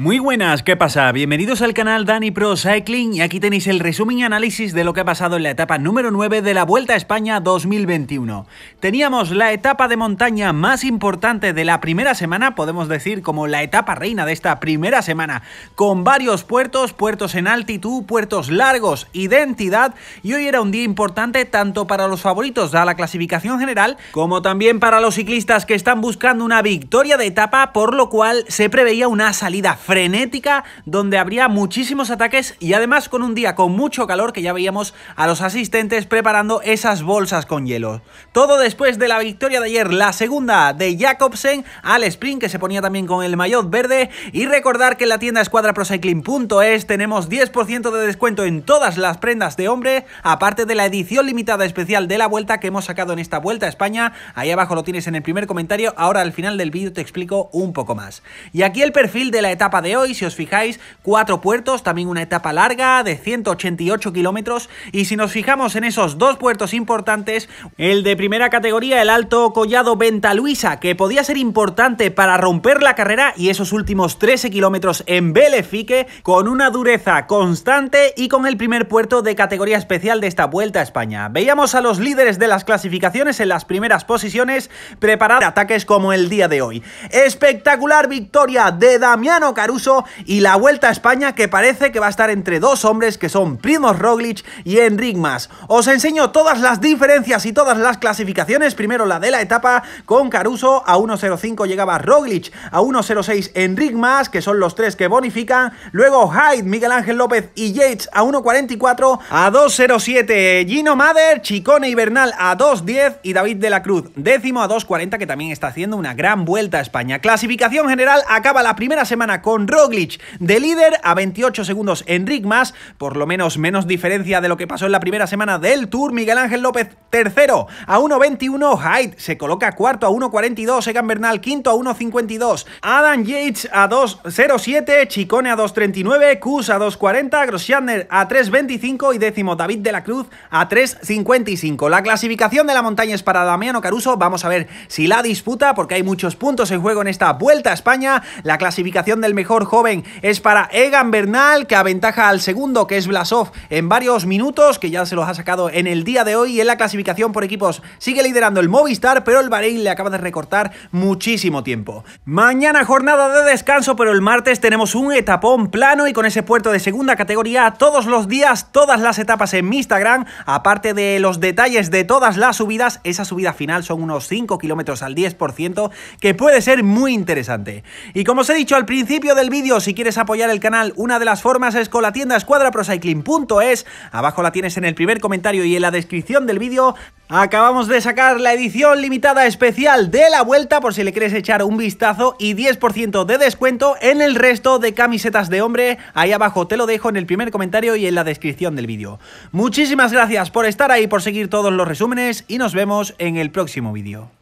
Muy buenas, ¿qué pasa? Bienvenidos al canal Dani Pro Cycling y aquí tenéis el resumen y análisis de lo que ha pasado en la etapa número 9 de la Vuelta a España 2021. Teníamos la etapa de montaña más importante de la primera semana, podemos decir como la etapa reina de esta primera semana, con varios puertos, puertos en altitud, puertos largos, identidad y hoy era un día importante tanto para los favoritos a la clasificación general como también para los ciclistas que están buscando una victoria de etapa, por lo cual se preveía una salida frenética donde habría muchísimos ataques y además con un día con mucho calor que ya veíamos a los asistentes preparando esas bolsas con hielo. Todo después de la victoria de ayer, la segunda de Jacobsen al sprint que se ponía también con el maillot verde y recordar que en la tienda escuadraprocycling.es tenemos 10% de descuento en todas las prendas de hombre, aparte de la edición limitada especial de la vuelta que hemos sacado en esta vuelta a España, ahí abajo lo tienes en el primer comentario, ahora al final del vídeo te explico un poco más. Y aquí el perfil de la etapa de hoy, si os fijáis, cuatro puertos, también una etapa larga de 188 kilómetros y si nos fijamos en esos dos puertos importantes, el de primera categoría, el Alto Collado Venta Luisa, que podía ser importante para romper la carrera y esos últimos 13 kilómetros en Belefique con una dureza constante y con el primer puerto de categoría especial de esta Vuelta a España. Veíamos a los líderes de las clasificaciones en las primeras posiciones preparar ataques como el día de hoy. Espectacular victoria de Damiano Car Caruso y la Vuelta a España que parece que va a estar entre dos hombres que son primos Roglic y Enric Mas. Os enseño todas las diferencias y todas las clasificaciones, primero la de la etapa con Caruso, a 1.05 llegaba Roglic, a 1.06 Enric Mas, que son los tres que bonifican, luego Hyde, Miguel Ángel López y Yates a 1.44, a 2.07 Gino Mader, Chicone y Bernal a 2.10 y David de la Cruz décimo a 2.40 que también está haciendo una gran vuelta a España. Clasificación general acaba la primera semana con con Roglic de líder a 28 segundos Enric Más, por lo menos menos diferencia de lo que pasó en la primera semana del Tour, Miguel Ángel López tercero a 1.21, Hyde se coloca cuarto a 1.42, Egan Bernal quinto a 1.52, Adam Yates a 2.07, Chicone a 2.39, Kus a 2.40, Grosjeaner a 3.25 y décimo David de la Cruz a 3.55. La clasificación de la montaña es para Damiano Caruso, vamos a ver si la disputa porque hay muchos puntos en juego en esta Vuelta a España, la clasificación del mejor joven es para Egan Bernal, que aventaja al segundo, que es Blasov, en varios minutos, que ya se los ha sacado en el día de hoy en la clasificación por equipos. Sigue liderando el Movistar, pero el Bahrein le acaba de recortar muchísimo tiempo. Mañana jornada de descanso, pero el martes tenemos un etapón plano y con ese puerto de segunda categoría todos los días, todas las etapas en Instagram, aparte de los detalles de todas las subidas, esa subida final son unos 5 kilómetros al 10%, que puede ser muy interesante. Y como os he dicho al principio, del vídeo, si quieres apoyar el canal, una de las formas es con la tienda escuadraprocycling.es. Abajo la tienes en el primer comentario y en la descripción del vídeo. Acabamos de sacar la edición limitada especial de la vuelta por si le quieres echar un vistazo y 10% de descuento en el resto de camisetas de hombre. Ahí abajo te lo dejo en el primer comentario y en la descripción del vídeo. Muchísimas gracias por estar ahí, por seguir todos los resúmenes y nos vemos en el próximo vídeo.